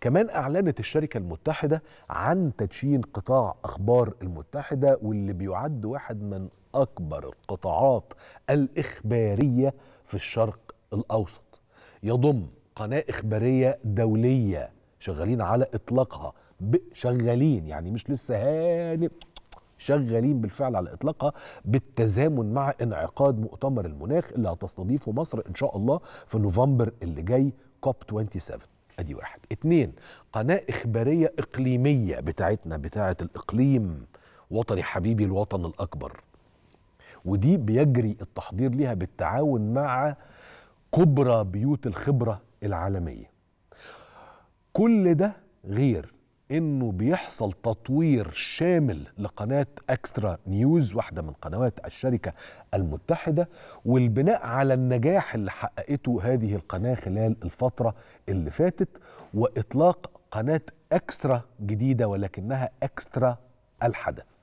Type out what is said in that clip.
كمان أعلنت الشركة المتحدة عن تدشين قطاع أخبار المتحدة واللي بيعد واحد من أكبر القطاعات الإخبارية في الشرق الأوسط يضم قناة إخبارية دولية شغالين على إطلاقها شغالين يعني مش لسه هاني شغالين بالفعل على اطلاقها بالتزامن مع انعقاد مؤتمر المناخ اللي هتستضيفه مصر ان شاء الله في نوفمبر اللي جاي كوب 27 ادي واحد اتنين قناه اخباريه اقليميه بتاعتنا بتاعه الاقليم وطني حبيبي الوطن الاكبر ودي بيجري التحضير ليها بالتعاون مع كبرى بيوت الخبره العالميه كل ده غير انه بيحصل تطوير شامل لقناه اكسترا نيوز واحده من قنوات الشركه المتحده والبناء على النجاح اللي حققته هذه القناه خلال الفتره اللي فاتت واطلاق قناه اكسترا جديده ولكنها اكسترا الحدث